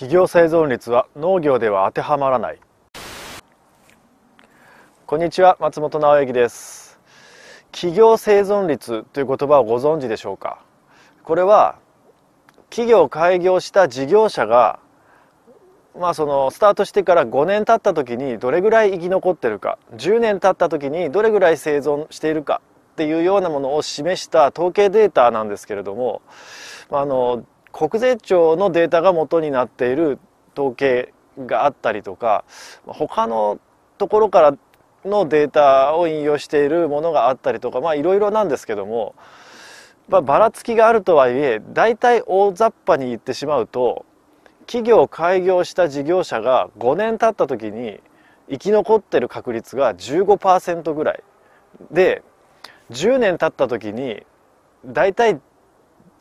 企業生存率は農業では当てはまらないこんにちは松本直之です企業生存率という言葉をご存知でしょうかこれは企業開業した事業者がまあそのスタートしてから5年経った時にどれぐらい生き残ってるか10年経った時にどれぐらい生存しているかっていうようなものを示した統計データなんですけれどもまあの国税庁のデータが元になっている統計があったりとか他のところからのデータを引用しているものがあったりとかまあいろいろなんですけども、まあ、ばらつきがあるとはいえ大体大雑把に言ってしまうと企業開業した事業者が5年経った時に生き残ってる確率が15%ぐらいで10年経った時に大体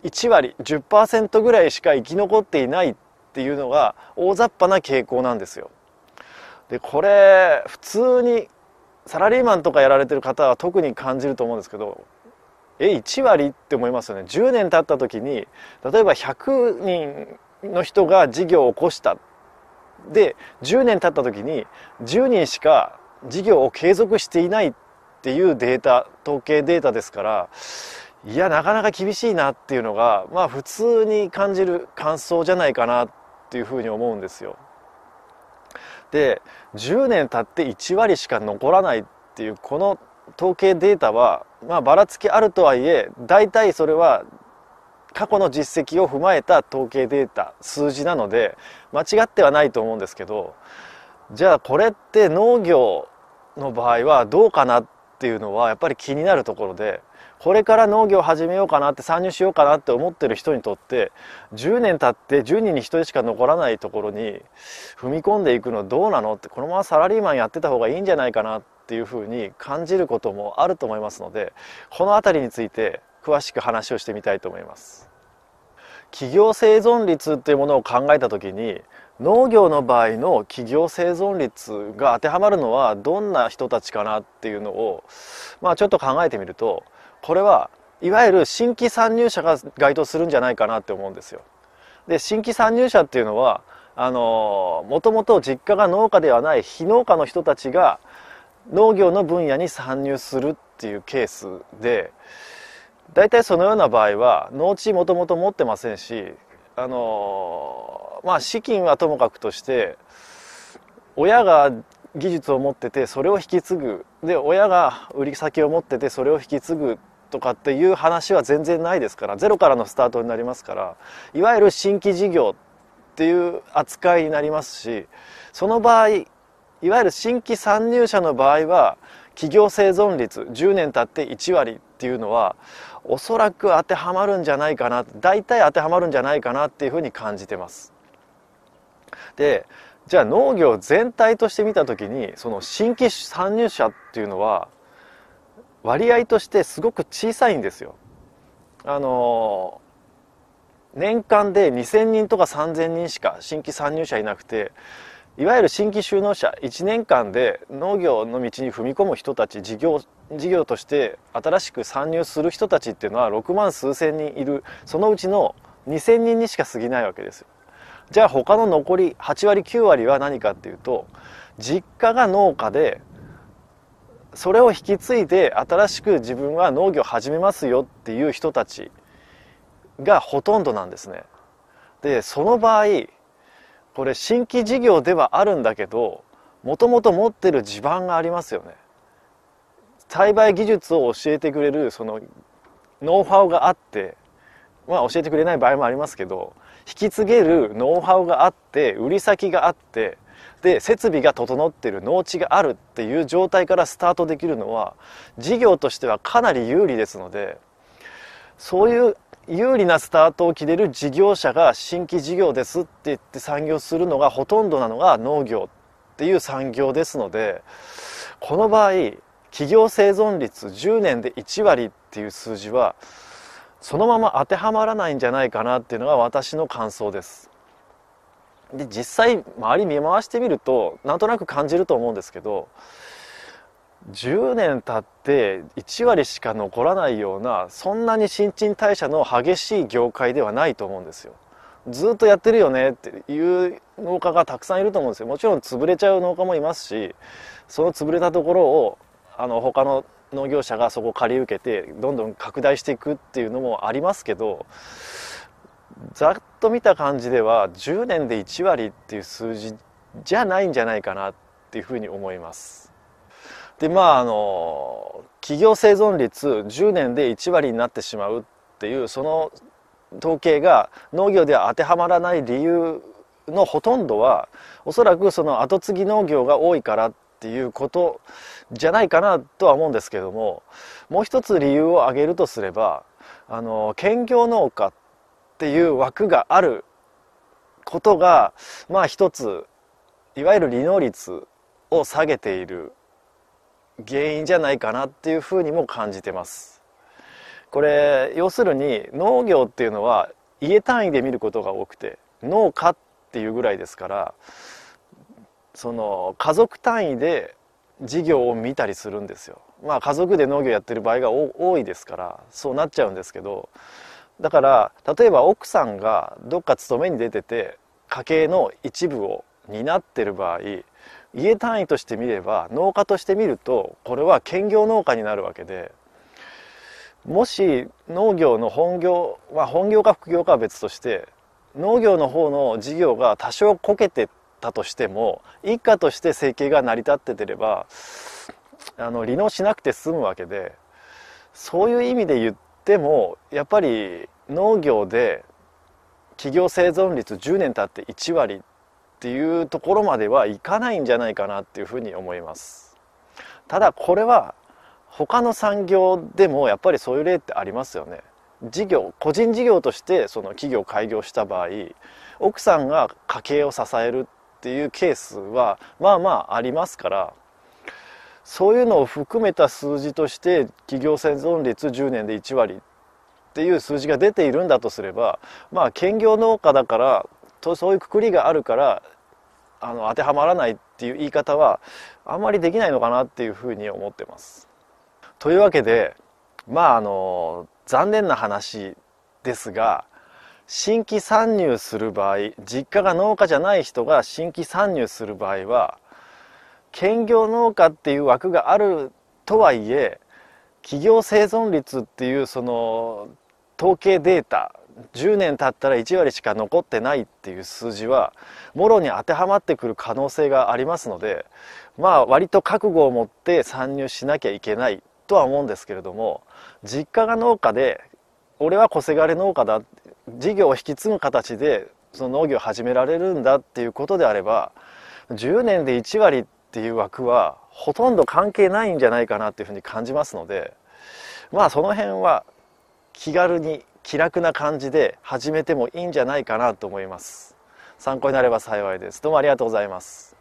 1割10%ぐらいしか生き残っていないっていうのが大雑把な傾向なんですよ。でこれ普通にサラリーマンとかやられてる方は特に感じると思うんですけどえ1割って思いますよね10年経った時に例えば100人の人が事業を起こしたで10年経った時に10人しか事業を継続していないっていうデータ統計データですからいやなかなか厳しいなっていうのがまあ普通に感じる感想じゃないかなっていうふうに思うんですよ。で10年経って1割しか残らないっていうこの統計データはまあばらつきあるとはいえ大体それは過去の実績を踏まえた統計データ数字なので間違ってはないと思うんですけどじゃあこれって農業の場合はどうかなっていうのはやっぱり気になるところでこれから農業始めようかなって参入しようかなって思ってる人にとって10年経って10人に1人しか残らないところに踏み込んでいくのどうなのってこのままサラリーマンやってた方がいいんじゃないかなっていうふうに感じることもあると思いますのでこの辺りについて詳しく話をしてみたいと思います。企業生存率っていうものを考えた時に農業の場合の企業生存率が当てはまるのはどんな人たちかなっていうのを、まあ、ちょっと考えてみるとこれはいわゆる新規参入者が該当するんじゃないかなって思うんですよ。で新規参入者っていうのはあのもともと実家が農家ではない非農家の人たちが農業の分野に参入するっていうケースで大体そのような場合は農地もともと持ってませんしあのまあ資金はともかくとして親が技術を持っててそれを引き継ぐで親が売り先を持っててそれを引き継ぐとかっていう話は全然ないですからゼロからのスタートになりますからいわゆる新規事業っていう扱いになりますしその場合いわゆる新規参入者の場合は企業生存率10年経って1割っていうのはおそらく当てはまるんじゃないかな大体当てはまるんじゃないかなっていうふうに感じてます。でじゃあ農業全体として見た時にその新規参入者っていうのは割合としてすごく小さいんですよ。あの年間で2,000人とか3,000人しか新規参入者いなくていわゆる新規就農者1年間で農業の道に踏み込む人たち事業事業として新しく参入する人たちっていうのは6万数千人いるそのうちの2,000人にしか過ぎないわけですよ。じゃあ他の残り8割9割は何かっていうと実家が農家でそれを引き継いで新しく自分は農業始めますよっていう人たちがほとんどなんですね。でその場合これ新規事業ではあるんだけどもともと持ってる地盤がありますよね。栽培技術を教えてくれるそのノウハウがあっては教えてくれない場合もありますけど引き継げるノウハウがあって売り先があってで設備が整ってる農地があるっていう状態からスタートできるのは事業としてはかなり有利ですのでそういう有利なスタートを切れる事業者が新規事業ですって言って産業するのがほとんどなのが農業っていう産業ですのでこの場合企業生存率10年で1割っていう数字はそのまま当てはまらないんじゃないかなっていうのが私の感想です。で実際周り見回してみるとなんとなく感じると思うんですけど10年経って1割しか残らないようなそんなに新陳代謝の激しい業界ではないと思うんですよ。ずっとやってるよねっていう農家がたくさんいると思うんですよ。もちろん潰れちゃう農家もいますしその潰れたところをあの他の農業者がそこを借り受けてどんどん拡大していくっていうのもありますけどざっと見た感じでは10年で1割っていう数字じゃないんじゃないかなっていうふうに思います。でまああの企業生存率10年で1割になってしまうっていうその統計が農業では当てはまらない理由のほとんどはおそらくその後継ぎ農業が多いからっっていうことじゃないかなとは思うんですけどももう一つ理由を挙げるとすればあの兼業農家っていう枠があることがまあ一ついわゆる利能率を下げている原因じゃないかなっていうふうにも感じてます。これ要するに農業っていうのは家単位で見ることが多くて農家っていうぐらいですからその家族単位で事業を見たりするんですよ。まあ家族で農業やってる場合が多いですからそうなっちゃうんですけどだから例えば奥さんがどっか勤めに出てて家計の一部を担ってる場合家単位として見れば農家として見るとこれは兼業農家になるわけでもし農業の本業、まあ、本業か副業かは別として農業の方の事業が多少こけてったとしても一家として生計が成り立って出ればあの離農しなくて済むわけでそういう意味で言ってもやっぱり農業で企業生存率10年経って1割っていうところまではいかないんじゃないかなっていうふうに思います。ただこれは他の産業でもやっぱりそういう例ってありますよね。事業個人事業としてその企業開業した場合奥さんが家計を支えるっていうケースはまあまあありますからそういうのを含めた数字として企業生存率10年で1割っていう数字が出ているんだとすればまあ兼業農家だからとそういうくくりがあるからあの当てはまらないっていう言い方はあんまりできないのかなっていうふうに思ってます。というわけでまああの残念な話ですが新規参入する場合実家が農家じゃない人が新規参入する場合は兼業農家っていう枠があるとはいえ企業生存率っていうその統計データ10年経ったら1割しか残ってないっていう数字はもろに当てはまってくる可能性がありますのでまあ割と覚悟を持って参入しなきゃいけないとは思うんですけれども実家が農家で俺はこせがれ農家だ事業を引き継ぐ形でその農業を始められるんだっていうことであれば10年で1割っていう枠はほとんど関係ないんじゃないかなっていうふうに感じますのでまあその辺は気軽に気楽な感じで始めてもいいんじゃないかなと思います参考になれば幸いですどうもありがとうございます